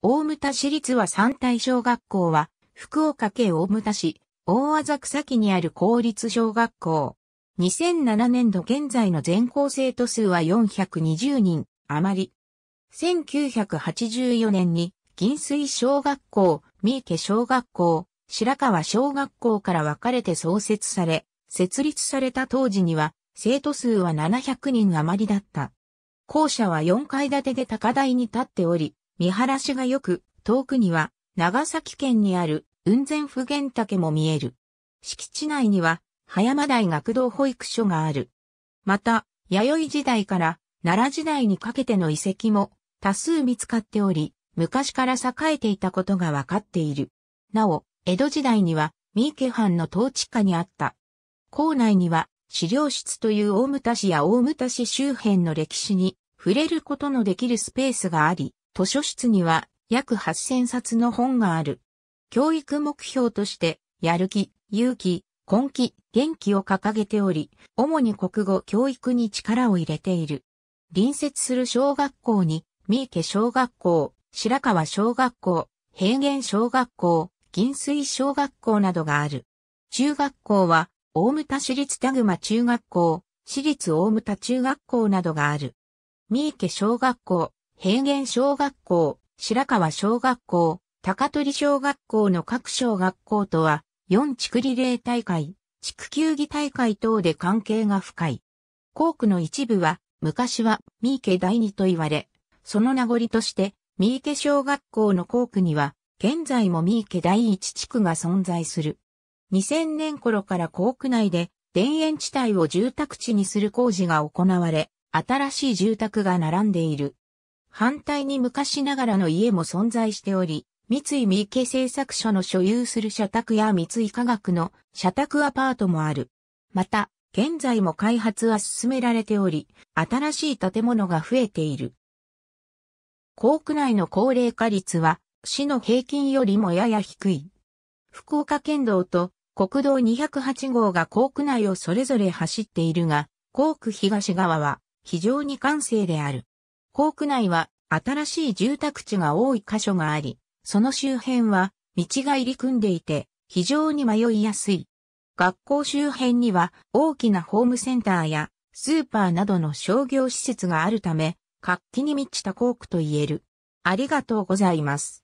大牟田市立は三体小学校は、福岡県大牟田市、大和草木にある公立小学校。2007年度現在の全校生徒数は420人余り。1984年に、銀水小学校、三池小学校、白川小学校から分かれて創設され、設立された当時には、生徒数は700人余りだった。校舎は4階建てで高台に立っており、見晴らしが良く、遠くには長崎県にある雲仙普賢岳も見える。敷地内には葉山大学童保育所がある。また、弥生時代から奈良時代にかけての遺跡も多数見つかっており、昔から栄えていたことがわかっている。なお、江戸時代には三池藩の統治下にあった。校内には資料室という大牟田市や大牟田市周辺の歴史に触れることのできるスペースがあり、図書室には約8000冊の本がある。教育目標として、やる気、勇気、根気、元気を掲げており、主に国語教育に力を入れている。隣接する小学校に、三池小学校、白川小学校、平原小学校、銀水小学校などがある。中学校は、大牟田市立田熊中学校、市立大牟田中学校などがある。三池小学校、平原小学校、白川小学校、高取小学校の各小学校とは、4地区リレー大会、地区球技大会等で関係が深い。校区の一部は、昔は三池第二と言われ、その名残として、三池小学校の校区には、現在も三池第一地区が存在する。2000年頃から校区内で、田園地帯を住宅地にする工事が行われ、新しい住宅が並んでいる。反対に昔ながらの家も存在しており、三井三池製作所の所有する社宅や三井科学の社宅アパートもある。また、現在も開発は進められており、新しい建物が増えている。校区内の高齢化率は、市の平均よりもやや低い。福岡県道と国道208号が校区内をそれぞれ走っているが、校区東側は非常に完成である。校区内は新しい住宅地が多い箇所があり、その周辺は道が入り組んでいて非常に迷いやすい。学校周辺には大きなホームセンターやスーパーなどの商業施設があるため、活気に満ちた校区と言える。ありがとうございます。